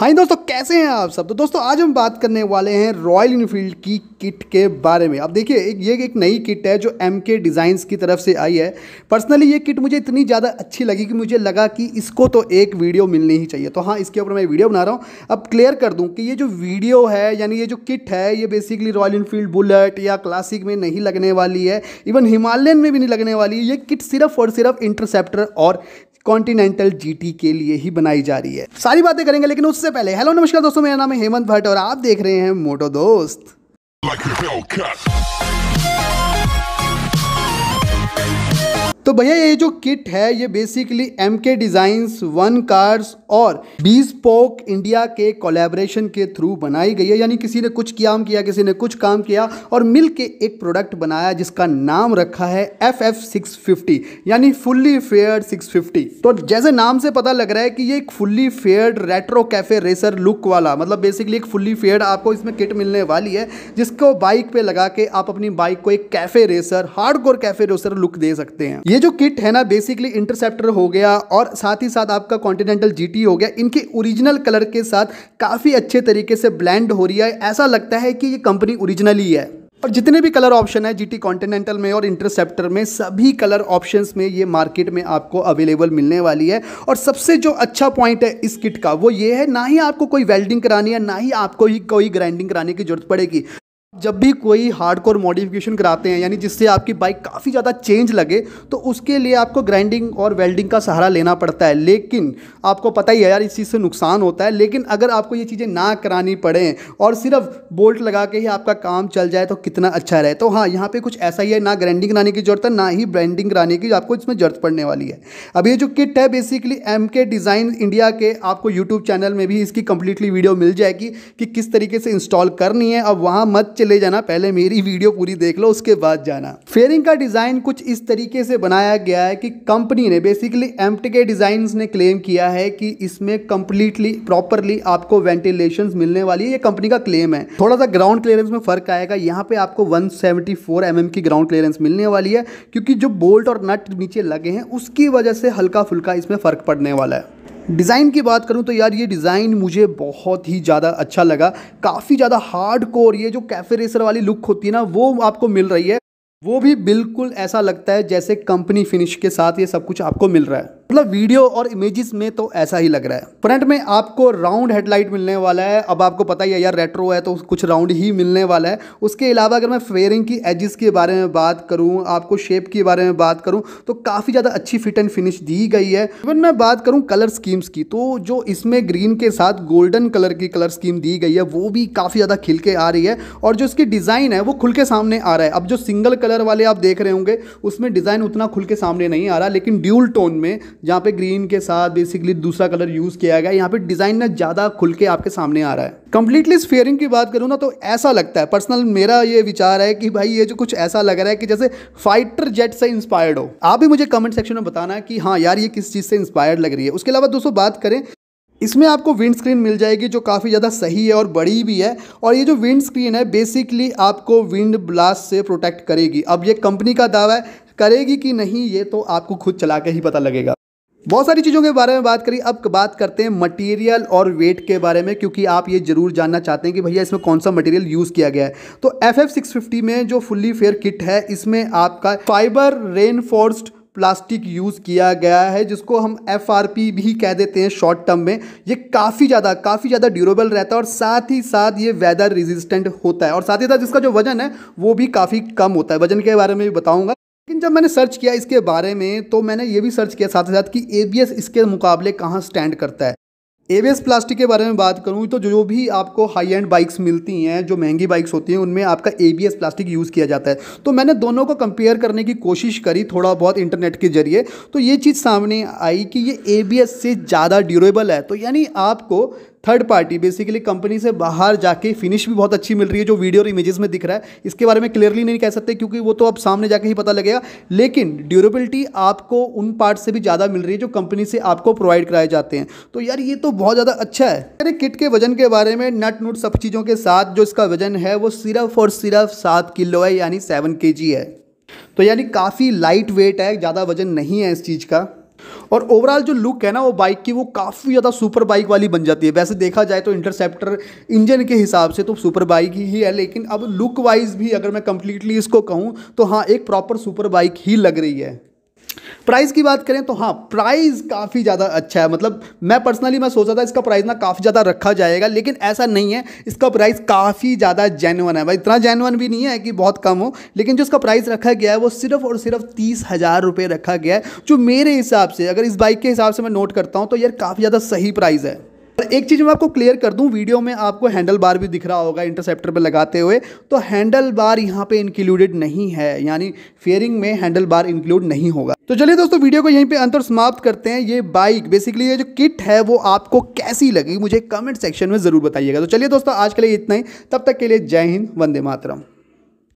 हाय दोस्तों कैसे हैं आप सब तो दोस्तों आज हम बात करने वाले हैं रॉयल इनफील्ड की किट के बारे में अब देखिए एक ये एक नई किट है जो एम के डिज़ाइंस की तरफ से आई है पर्सनली ये किट मुझे इतनी ज़्यादा अच्छी लगी कि मुझे लगा कि इसको तो एक वीडियो मिलनी ही चाहिए तो हाँ इसके ऊपर मैं वीडियो बना रहा हूँ अब क्लियर कर दूँ कि ये जो वीडियो है यानी ये जो किट है ये बेसिकली रॉयल इनफील्ड बुलेट या क्लासिक में नहीं लगने वाली है इवन हिमालयन में भी नहीं लगने वाली है ये किट सिर्फ और सिर्फ इंटरसेप्टर और कॉन्टिनेंटल जीटी के लिए ही बनाई जा रही है सारी बातें करेंगे लेकिन उससे पहले हेलो नमस्कार दोस्तों मेरा नाम है हेमंत भट्ट और आप देख रहे हैं मोटो दोस्त like तो भैया ये जो किट है ये basically M K designs one cars और बीस पोक इंडिया के कोलेब्रेशन के थ्रू बनाई गई है यानी किसी ने कुछ काम किया किसी ने कुछ काम किया और मिल के एक प्रोडक्ट बनाया जिसका नाम रखा है एफ एफ सिक्स फिफ्टी यानी फुल्ली फेयर सिक्स फिफ्टी तो जैसे नाम से पता लग रहा है कि ये एक fully faired retro cafe racer look वाला मतलब बेसिकली एक फुल्ली फेयर आपको इसमें किट मिलने वाली है जिसको बाइक पे लगा के आप अपनी बाइक को एक cafe racer hardcore cafe racer look दे सकते हैं ये जो किट है ना बेसिकली इंटरसेप्टर हो गया और साथ ही साथ आपका कॉन्टिनेंटल जीटी हो गया इनके ओरिजिनल कलर के साथ काफ़ी अच्छे तरीके से ब्लेंड हो रही है ऐसा लगता है कि ये कंपनी ओरिजिनल ही है और जितने भी कलर ऑप्शन है जीटी कॉन्टिनेंटल में और इंटरसेप्टर में सभी कलर ऑप्शंस में ये मार्केट में आपको अवेलेबल मिलने वाली है और सबसे जो अच्छा पॉइंट है इस किट का वो ये है ना ही आपको कोई वेल्डिंग करानी है ना ही आपको ही कोई ग्राइंडिंग कराने की जरूरत पड़ेगी जब भी कोई हार्ड कोर मॉडिफिकेशन कराते हैं यानी जिससे आपकी बाइक काफ़ी ज़्यादा चेंज लगे तो उसके लिए आपको ग्राइंडिंग और वेल्डिंग का सहारा लेना पड़ता है लेकिन आपको पता ही है यार इस चीज़ से नुकसान होता है लेकिन अगर आपको ये चीज़ें ना करानी पड़े और सिर्फ बोल्ट लगा के ही आपका काम चल जाए तो कितना अच्छा रहे तो हाँ यहाँ पर कुछ ऐसा ही है ना ग्राइंडिंग कराने की ज़रूरत है ना ही ब्रांडिंग कराने की आपको इसमें ज़रूरत पड़ने वाली है अब ये जो किट है basically M K design India के आपको यूट्यूब चैनल में भी इसकी कंप्लीटली वीडियो मिल जाएगी कि किस तरीके से इंस्टॉल करनी है अब वहाँ मत चले ले जाना पहले मेरी वीडियो पूरी देख लो उसके बाद जाना फेयरिंग का डिज़ाइन कुछ इस तरीके से बनाया गया है कि कंपनी ने बेसिकली एम के डिज़ाइन ने क्लेम किया है कि इसमें कंप्लीटली प्रॉपरली आपको वेंटिलेशन मिलने वाली है ये कंपनी का क्लेम है थोड़ा सा ग्राउंड क्लियरेंस में फ़र्क आएगा यहाँ पे आपको वन सेवेंटी mm की ग्राउंड क्लियरेंस मिलने वाली है क्योंकि जो बोल्ट और नट नीचे लगे हैं उसकी वजह से हल्का फुल्का इसमें फ़र्क पड़ने वाला है डिज़ाइन की बात करूँ तो यार ये डिज़ाइन मुझे बहुत ही ज़्यादा अच्छा लगा काफ़ी ज़्यादा हार्ड कोर ये जो कैफ़े रेसर वाली लुक होती है ना वो आपको मिल रही है वो भी बिल्कुल ऐसा लगता है जैसे कंपनी फिनिश के साथ ये सब कुछ आपको मिल रहा है मतलब वीडियो और इमेजेस में तो ऐसा ही लग रहा है फ्रंट में आपको राउंड हेडलाइट मिलने वाला है अब आपको पता ही है यार रेट्रो है तो कुछ राउंड ही मिलने वाला है उसके अलावा अगर मैं फेयरिंग की एजिस के बारे में बात करूँ आपको शेप के बारे में बात करूँ तो काफ़ी ज़्यादा अच्छी फिट एंड फिनिश दी गई है इवन मैं बात करूँ कलर स्कीम्स की तो जो इसमें ग्रीन के साथ गोल्डन कलर की कलर स्कीम दी गई है वो भी काफ़ी ज़्यादा खिल के आ रही है और जो इसकी डिज़ाइन है वो खुल के सामने आ रहा है अब जो सिंगल कलर वाले आप देख रहे होंगे उसमें डिज़ाइन उतना खुल के सामने नहीं आ रहा लेकिन ड्यूल टोन में जहाँ पे ग्रीन के साथ बेसिकली दूसरा कलर यूज़ किया गया यहाँ पे डिज़ाइन ना ज़्यादा खुल के आपके सामने आ रहा है कंप्लीटली इस फेयरिंग की बात करूँ ना तो ऐसा लगता है पर्सनल मेरा ये विचार है कि भाई ये जो कुछ ऐसा लग रहा है कि जैसे फाइटर जेट से इंस्पायर्ड हो आप भी मुझे कमेंट सेक्शन में बताना कि हाँ यार ये किस चीज़ से इंस्पायर्ड लग रही है उसके अलावा दोस्तों बात करें इसमें आपको विंड स्क्रीन मिल जाएगी जो काफ़ी ज़्यादा सही है और बड़ी भी है और ये जो विंड स्क्रीन है बेसिकली आपको विंड ब्लास्ट से प्रोटेक्ट करेगी अब ये कंपनी का दावा है करेगी कि नहीं ये तो आपको खुद चला के ही पता लगेगा बहुत सारी चीज़ों के बारे में बात करी अब बात करते हैं मटेरियल और वेट के बारे में क्योंकि आप ये जरूर जानना चाहते हैं कि भैया इसमें कौन सा मटेरियल यूज़ किया गया है तो एफ एफ सिक्स फिफ्टी में जो फुल्ली फेयर किट है इसमें आपका फाइबर रेनफोर्स्ड प्लास्टिक यूज़ किया गया है जिसको हम एफ भी कह देते हैं शॉर्ट टर्म में ये काफ़ी ज़्यादा काफ़ी ज़्यादा ड्यूरेबल रहता है और साथ ही साथ ये वेदर रेजिस्टेंट होता है और साथ ही साथ इसका जो वजन है वो भी काफ़ी कम होता है वजन के बारे में भी बताऊँगा लेकिन जब मैंने सर्च किया इसके बारे में तो मैंने ये भी सर्च किया साथ ही साथ कि ए इसके मुकाबले कहाँ स्टैंड करता है ए प्लास्टिक के बारे में बात करूँ तो जो भी आपको हाई एंड बाइक्स मिलती हैं जो महंगी बाइक्स होती हैं उनमें आपका ए प्लास्टिक यूज़ किया जाता है तो मैंने दोनों को कंपेयर करने की कोशिश करी थोड़ा बहुत इंटरनेट के जरिए तो ये चीज़ सामने आई कि ये ए से ज़्यादा ड्यूरेबल है तो यानी आपको थर्ड पार्टी बेसिकली कंपनी से बाहर जाके फिनिश भी बहुत अच्छी मिल रही है जो वीडियो और इमेजेस में दिख रहा है इसके बारे में क्लियरली नहीं कह सकते क्योंकि वो तो आप सामने जाके ही पता लगेगा लेकिन ड्यूरेबिलिटी आपको उन पार्ट से भी ज़्यादा मिल रही है जो कंपनी से आपको प्रोवाइड कराए जाते हैं तो यार ये तो बहुत ज़्यादा अच्छा है अरे किट के वजन के बारे में नट नुट सब चीज़ों के साथ जो इसका वजन है वो सिर्फ और सिर्फ सात किलो है यानी सेवन के है तो यानी काफ़ी लाइट वेट है ज़्यादा वजन नहीं है इस चीज़ का और ओवरऑल जो लुक है ना वो बाइक की वो काफ़ी ज़्यादा सुपर बाइक वाली बन जाती है वैसे देखा जाए तो इंटरसेप्टर इंजन के हिसाब से तो सुपर बाइक ही है लेकिन अब लुक वाइज भी अगर मैं कंप्लीटली इसको कहूँ तो हाँ एक प्रॉपर सुपर बाइक ही लग रही है प्राइस की बात करें तो हाँ प्राइस काफ़ी ज़्यादा अच्छा है मतलब मैं पर्सनली मैं सोचा था इसका प्राइस ना काफ़ी ज़्यादा रखा जाएगा लेकिन ऐसा नहीं है इसका प्राइस काफ़ी ज़्यादा जेनुअन है भाई इतना जेनुअन भी नहीं है कि बहुत कम हो लेकिन जो इसका प्राइस रखा गया है वो सिर्फ और सिर्फ तीस हज़ार रुपये रखा गया है जो मेरे हिसाब से अगर इस बाइक के हिसाब से मैं नोट करता हूँ तो यार काफ़ी ज़्यादा सही प्राइस है एक चीज़ मैं आपको क्लियर कर दूं वीडियो में आपको हैंडल बार भी दिख रहा होगा इंटरसेप्टर पे लगाते हुए तो हैंडल बार यहाँ पे इंक्लूडेड नहीं है यानी फेयरिंग में हैंडल बार इंक्लूड नहीं होगा तो चलिए दोस्तों वीडियो को यहीं पे अंतर समाप्त करते हैं ये बाइक बेसिकली ये जो किट है वो आपको कैसी लगी मुझे कमेंट सेक्शन में ज़रूर बताइएगा तो चलिए दोस्तों आज के लिए इतना ही तब तक के लिए जय हिंद वंदे मातरम